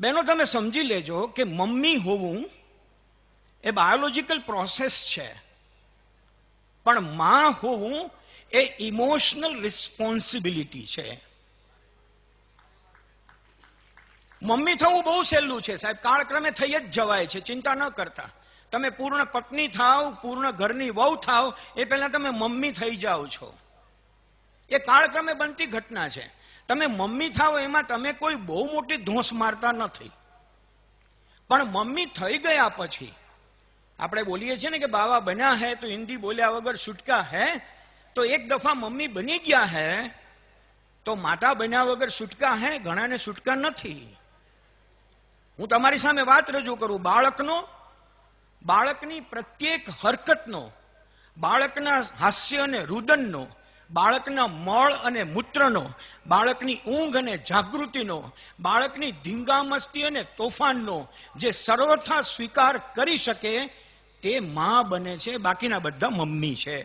બહેનો તમે સમજી લેજો કે મમ્મી હોવું એ બાયોલોજિકલ પ્રોસેસ છે પણ માં હોવું એ ઇમોશનલ રિસ્પોન્સિબિલિટી છે મમ્મી થવું બહુ સહેલું છે સાહેબ કાળક્રમે થઈ જ જવાય છે ચિંતા ન કરતા તમે પૂર્ણ પત્ની થાવ પૂર્ણ ઘરની વહુ થાવ એ પહેલા તમે મમ્મી થઈ જાઓ છો એ કાળક્રમે બનતી ઘટના છે તમે મમ્મી થાવ એમાં તમે કોઈ બહુ મોટી ધોંસ મારતા નથી પણ મમ્મી થઈ ગયા પછી આપણે બોલીએ છીએ ને કે બાવા બન્યા હે તો હિન્દી બોલ્યા વગર છુટકા હે તો એક દફા મમ્મી બની ગયા હે તો માતા બન્યા વગર છૂટકા હે ઘણાને છુટકા નથી હું તમારી સામે વાત રજૂ કરું બાળકનો બાળકની પ્રત્યેક હરકતનો બાળકના હાસ્ય અને રુદનનો બાળકના મળ અને મૂત્રનો બાળકની ઊંઘ અને જાગૃતિનો બાળકની ધીંગામસ્તી અને તોફાનનો જે સર્વથા સ્વીકાર કરી શકે તે મા બને છે બાકીના બધા મમ્મી છે